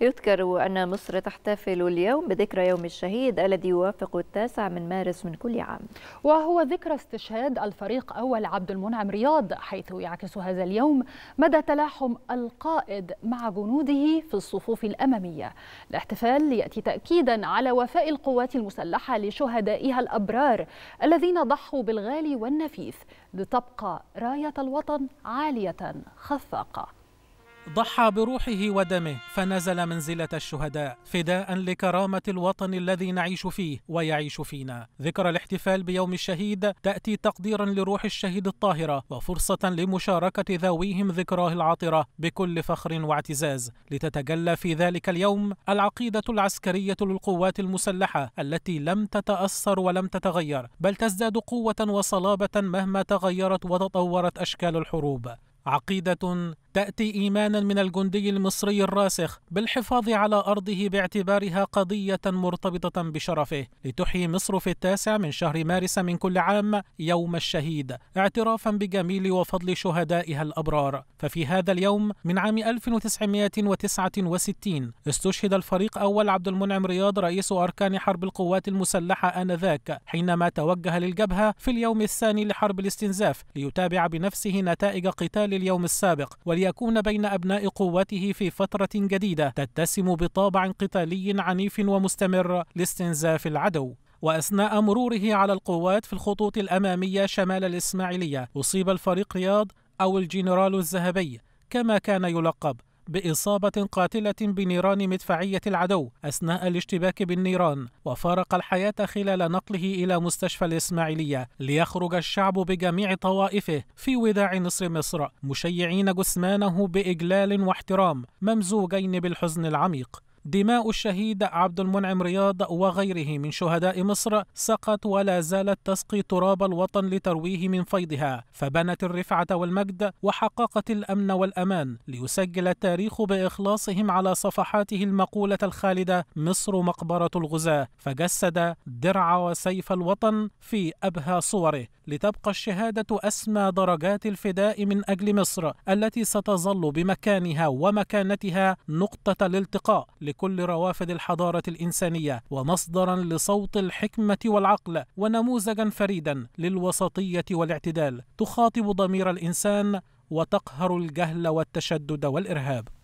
يذكر أن مصر تحتفل اليوم بذكرى يوم الشهيد الذي يوافق التاسع من مارس من كل عام وهو ذكرى استشهاد الفريق أول عبد المنعم رياض حيث يعكس هذا اليوم مدى تلاحم القائد مع جنوده في الصفوف الأمامية الاحتفال يأتي تأكيدا على وفاء القوات المسلحة لشهدائها الأبرار الذين ضحوا بالغالي والنفيس لتبقى راية الوطن عالية خفاقة ضحى بروحه ودمه فنزل منزلة الشهداء فداء لكرامة الوطن الذي نعيش فيه ويعيش فينا ذكرى الاحتفال بيوم الشهيد تأتي تقديرا لروح الشهيد الطاهرة وفرصة لمشاركة ذويهم ذكراه العاطرة بكل فخر واعتزاز لتتجلى في ذلك اليوم العقيدة العسكرية للقوات المسلحة التي لم تتأثر ولم تتغير بل تزداد قوة وصلابة مهما تغيرت وتطورت أشكال الحروب عقيدة تأتي إيمانا من الجندي المصري الراسخ بالحفاظ على أرضه باعتبارها قضية مرتبطة بشرفه لتحيي مصر في التاسع من شهر مارس من كل عام يوم الشهيد اعترافا بجميل وفضل شهدائها الأبرار ففي هذا اليوم من عام 1969 استشهد الفريق أول عبد المنعم رياض رئيس أركان حرب القوات المسلحة آنذاك حينما توجه للجبهة في اليوم الثاني لحرب الاستنزاف ليتابع بنفسه نتائج قتال اليوم السابق ليكون بين أبناء قوته في فترة جديدة تتسم بطابع قتالي عنيف ومستمر لاستنزاف العدو وأثناء مروره على القوات في الخطوط الأمامية شمال الإسماعيلية أصيب الفريق رياض أو الجنرال الذهبي كما كان يلقب بإصابة قاتلة بنيران مدفعية العدو أثناء الاشتباك بالنيران وفارق الحياة خلال نقله إلى مستشفى الإسماعيلية ليخرج الشعب بجميع طوائفه في وداع نصر مصر مشيعين جثمانه بإجلال واحترام ممزوجين بالحزن العميق دماء الشهيد عبد المنعم رياض وغيره من شهداء مصر سقط ولا زالت تسقي تراب الوطن لترويه من فيضها فبنت الرفعة والمجد وحققت الأمن والأمان ليسجل التاريخ بإخلاصهم على صفحاته المقولة الخالدة مصر مقبرة الغزاة فجسد درع وسيف الوطن في أبهى صوره لتبقى الشهادة أسمى درجات الفداء من أجل مصر التي ستظل بمكانها ومكانتها نقطة الالتقاء لكل روافد الحضارة الإنسانية ومصدرا لصوت الحكمة والعقل ونموذجا فريدا للوسطية والاعتدال تخاطب ضمير الإنسان وتقهر الجهل والتشدد والإرهاب